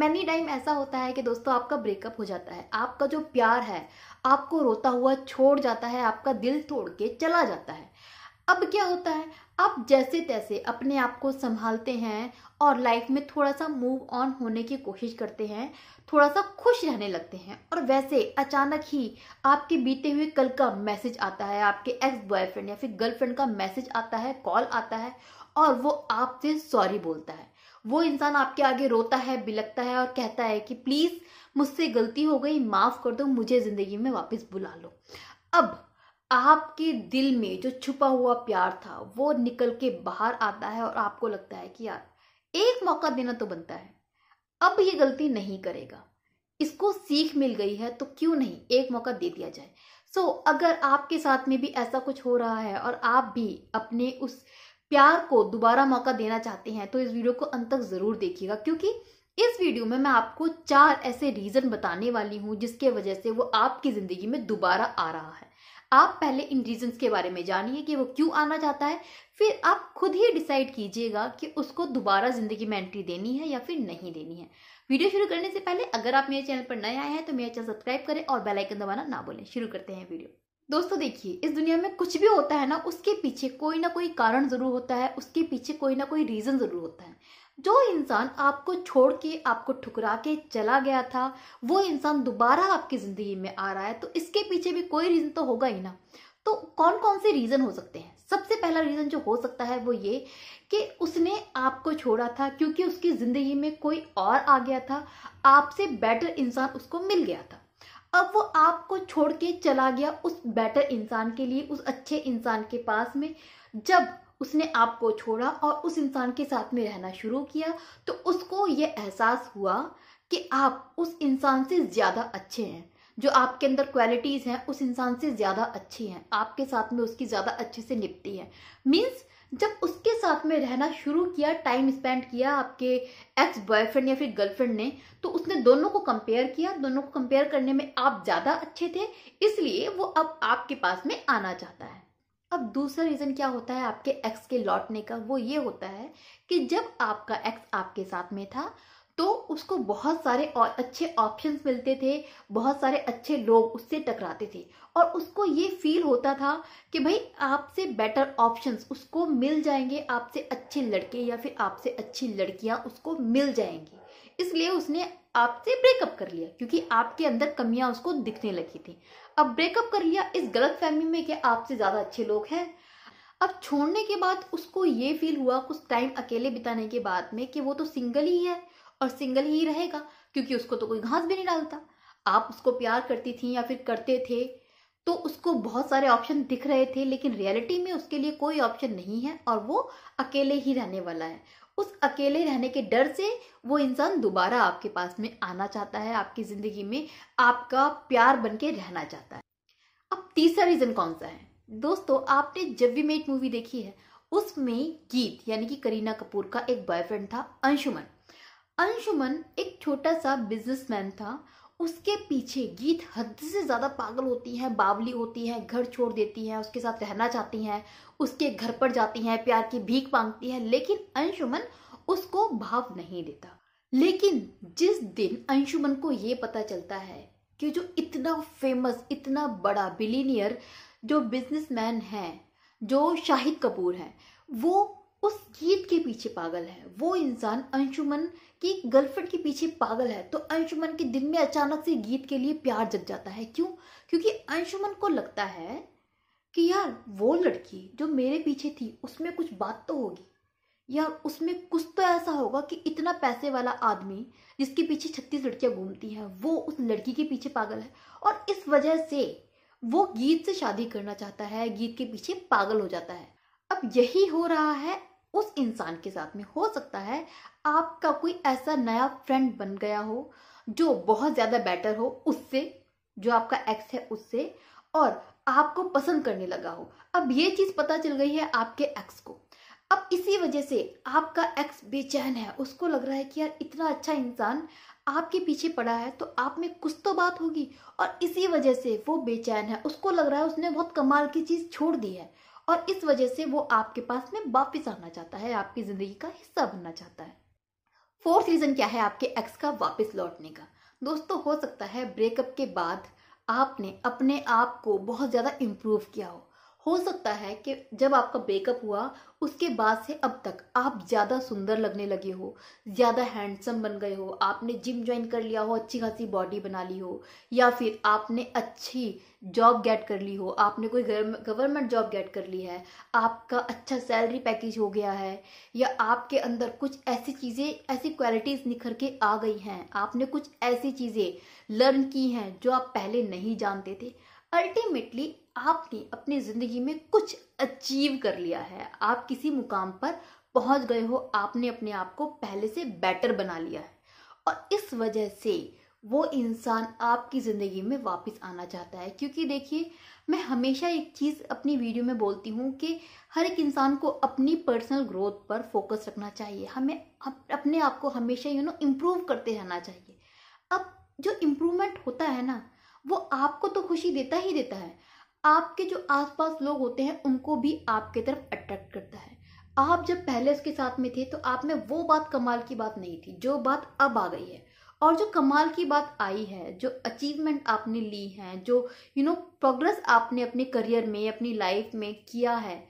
many time ऐसा होता है कि दोस्तों आपका ब्रेकअप हो जाता है आपका जो प्यार है आपको रोता हुआ छोड़ जाता है आपका दिल तोड़ के चला जाता है अब क्या होता है आप जैसे तैसे अपने आप को संभालते हैं और लाइफ में थोड़ा सा मूव ऑन होने की कोशिश करते हैं थोड़ा सा खुश रहने लगते हैं और वैसे अचानक ही आपके बीते हुए कल का मैसेज आता है आपके एक्स बॉयफ्रेंड या फिर गर्लफ्रेंड का मैसेज आता है कॉल आता है और वो आपसे सॉरी बोलता है वो इंसान आपके आगे रोता है बिलकता है और कहता है कि प्लीज़ मुझसे गलती हो गई माफ़ कर दो मुझे ज़िंदगी में वापस बुला लो अब आपके दिल में जो छुपा हुआ प्यार था वो निकल के बाहर आता है और आपको लगता है कि यार एक मौका देना तो बनता है अब ये गलती नहीं करेगा इसको सीख मिल गई है तो क्यों नहीं एक मौका दे दिया जाए सो so, अगर आपके साथ में भी ऐसा कुछ हो रहा है और आप भी अपने उस प्यार को दोबारा मौका देना चाहते हैं तो इस वीडियो को अंत तक ज़रूर देखिएगा क्योंकि इस वीडियो में मैं आपको चार ऐसे रीज़न बताने वाली हूँ जिसके वजह से वो आपकी ज़िंदगी में दोबारा आ रहा है आप पहले इन रीजन के बारे में जानिए कि वो क्यों आना चाहता है फिर आप खुद ही डिसाइड कीजिएगा कि उसको दोबारा ज़िंदगी में एंट्री देनी है या फिर नहीं देनी है वीडियो शुरू करने से पहले अगर आप मेरे चैनल पर नए आए हैं तो मेरा चैनल सब्सक्राइब करें और बेल आइकन दबाना ना बोलें शुरू करते हैं वीडियो दोस्तों देखिए इस दुनिया में कुछ भी होता है ना उसके पीछे कोई ना कोई कारण ज़रूर होता है उसके पीछे कोई ना कोई रीज़न ज़रूर होता है जो इंसान आपको छोड़ के आपको ठुकरा के चला गया था वो इंसान दोबारा आपकी ज़िंदगी में आ रहा है तो इसके पीछे भी कोई रीज़न तो होगा ही ना तो कौन कौन से रीज़न हो सकते हैं सबसे पहला रीज़न जो हो सकता है वो ये कि उसने आपको छोड़ा था क्योंकि उसकी ज़िंदगी में कोई और आ गया था आपसे बेटर इंसान उसको मिल गया था अब वो आपको छोड़ के चला गया उस बेटर इंसान के लिए उस अच्छे इंसान के पास में जब उसने आपको छोड़ा और उस इंसान के साथ में रहना शुरू किया तो उसको ये एहसास हुआ कि आप उस इंसान से ज़्यादा अच्छे हैं जो आपके अंदर क्वालिटीज़ हैं उस इंसान से ज़्यादा अच्छी हैं आपके साथ में उसकी ज़्यादा अच्छे से निपटी है मीन्स जब उसके साथ में रहना शुरू किया टाइम स्पेंड किया आपके एक्स बॉयफ्रेंड या फिर गर्लफ्रेंड ने तो उसने दोनों को कंपेयर किया दोनों को कंपेयर करने में आप ज़्यादा अच्छे थे इसलिए वो अब आपके पास में आना चाहता है अब दूसरा रीज़न क्या होता है आपके एक्स के लौटने का वो ये होता है कि जब आपका एक्स आपके साथ में था तो उसको बहुत सारे और अच्छे ऑप्शंस मिलते थे बहुत सारे अच्छे लोग उससे टकराते थे और उसको ये फील होता था कि भाई आपसे बेटर ऑप्शंस उसको मिल जाएंगे आपसे अच्छे लड़के या फिर आपसे अच्छी लड़कियां उसको मिल जाएंगी इसलिए उसने आपसे ब्रेकअप कर लिया क्योंकि आपके अंदर कमियां उसको दिखने लगी थी अब ब्रेकअप कर लिया इस गलत फैमिली में कि आपसे ज़्यादा अच्छे लोग हैं अब छोड़ने के बाद उसको ये फील हुआ कुछ टाइम अकेले बिताने के बाद में कि वो तो सिंगल ही है और सिंगल ही रहेगा क्योंकि उसको तो कोई घास भी नहीं डालता आप उसको प्यार करती थी या फिर करते थे तो उसको बहुत सारे ऑप्शन दिख रहे थे लेकिन रियलिटी में उसके लिए कोई ऑप्शन नहीं है और वो अकेले ही रहने वाला है उस अकेले रहने के डर से वो इंसान दोबारा आपके पास में आना चाहता है आपकी ज़िंदगी में आपका प्यार बन के रहना चाहता है अब तीसरा रीज़न कौन सा है दोस्तों आपने जब भी मेट मूवी देखी है उसमें गीत यानी कि करीना कपूर का एक बॉयफ्रेंड था अंशुमन अंशुमन एक छोटा सा बिजनेसमैन था उसके पीछे गीत हद से ज़्यादा पागल होती है बावली होती है घर छोड़ देती है उसके साथ रहना चाहती है उसके घर पर जाती है प्यार की भीख मांगती है लेकिन अंशुमन उसको भाव नहीं देता लेकिन जिस दिन अंशुमन को ये पता चलता है कि जो इतना फेमस इतना बड़ा बिलीनियर जो बिजनेसमैन है जो शाहिद कपूर है वो उस गीत के पीछे पागल है वो इंसान अंशुमन की गर्लफ्रेंड के पीछे पागल है तो अंशुमन के दिल में अचानक से गीत के लिए प्यार जग जाता है क्यों क्योंकि अंशुमन को लगता है कि यार वो लड़की जो मेरे पीछे थी उसमें कुछ बात तो होगी या उसमें कुछ तो ऐसा होगा कि इतना पैसे वाला आदमी जिसके पीछे छत्तीस लड़कियां घूमती हैं वो उस लड़की के पीछे पागल है और इस वजह से वो गीत से शादी करना चाहता है गीत के पीछे पागल हो जाता है अब यही हो रहा है उस इंसान के साथ में हो सकता है आपका कोई ऐसा नया फ्रेंड बन गया हो जो बहुत ज़्यादा बेटर हो उससे जो आपका एक्स है उससे और आपको पसंद करने लगा हो अब ये चीज़ पता चल गई है आपके एक्स को अब इसी वजह से आपका एक्स बेचैन है उसको लग रहा है कि यार इतना अच्छा इंसान आपके पीछे पड़ा है तो आप में कुछ तो बात होगी और इसी वजह से वो बेचैन है उसको लग रहा है उसने बहुत कमाल की चीज़ छोड़ दी है और इस वजह से वो आपके पास में वापिस आना चाहता है आपकी ज़िंदगी का हिस्सा बनना चाहता है फोर्थ रीज़न क्या है आपके एक्स का वापस लौटने का दोस्तों हो सकता है ब्रेकअप के बाद आपने अपने आप को बहुत ज़्यादा इम्प्रूव किया हो हो सकता है कि जब आपका ब्रेकअप हुआ उसके बाद से अब तक आप ज़्यादा सुंदर लगने लगे हो ज़्यादा हैंडसम बन गए हो आपने जिम ज्वाइन कर लिया हो अच्छी खासी बॉडी बना ली हो या फिर आपने अच्छी जॉब गेट कर ली हो आपने कोई गवर्नमेंट जॉब गेट कर ली है आपका अच्छा सैलरी पैकेज हो गया है या आपके अंदर कुछ ऐसी चीज़ें ऐसी क्वालिटीज़ निखर के आ गई हैं आपने कुछ ऐसी चीज़ें लर्न की हैं जो आप पहले नहीं जानते थे अल्टीमेटली आपने अपनी ज़िंदगी में कुछ अचीव कर लिया है आप किसी मुकाम पर पहुंच गए हो आपने अपने आप को पहले से बेटर बना लिया है और इस वजह से वो इंसान आपकी ज़िंदगी में वापस आना चाहता है क्योंकि देखिए मैं हमेशा एक चीज़ अपनी वीडियो में बोलती हूँ कि हर एक इंसान को अपनी पर्सनल ग्रोथ पर फोकस रखना चाहिए हमें अपने आप को हमेशा यू नो इम्प्रूव करते रहना चाहिए अब जो इम्प्रूवमेंट होता है ना वो आपको तो खुशी देता ही देता है आपके जो आसपास लोग होते हैं उनको भी आपके तरफ अट्रैक्ट करता है आप जब पहले उसके साथ में थे तो आप में वो बात कमाल की बात नहीं थी जो बात अब आ गई है और जो कमाल की बात आई है जो अचीवमेंट आपने ली है जो यू नो प्रोग्रेस आपने अपने करियर में अपनी लाइफ में किया है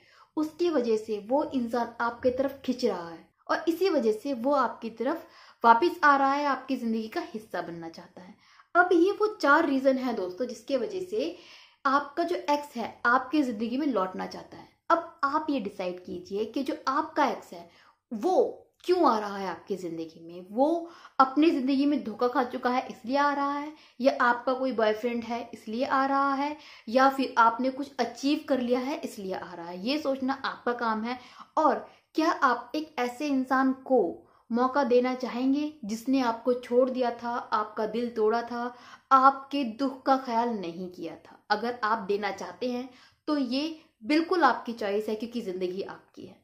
उसकी वजह से वो इंसान आपके तरफ खिंच रहा है और इसी वजह से वो आपकी तरफ वापस आ रहा है आपकी ज़िंदगी का हिस्सा बनना चाहता है अब ये वो चार रीज़न है दोस्तों जिसके वजह से आपका जो एक्स है आपकी ज़िंदगी में लौटना चाहता है अब आप ये डिसाइड कीजिए कि जो आपका एक्स है वो क्यों आ रहा है आपकी ज़िंदगी में वो अपनी ज़िंदगी में धोखा खा चुका है इसलिए आ रहा है या आपका कोई बॉयफ्रेंड है इसलिए आ रहा है या फिर आपने कुछ अचीव कर लिया है इसलिए आ रहा है ये सोचना आपका काम है और क्या आप एक ऐसे इंसान को मौका देना चाहेंगे जिसने आपको छोड़ दिया था आपका दिल तोड़ा था आपके दुख का ख्याल नहीं किया था अगर आप देना चाहते हैं तो ये बिल्कुल आपकी चॉइस है क्योंकि ज़िंदगी आपकी है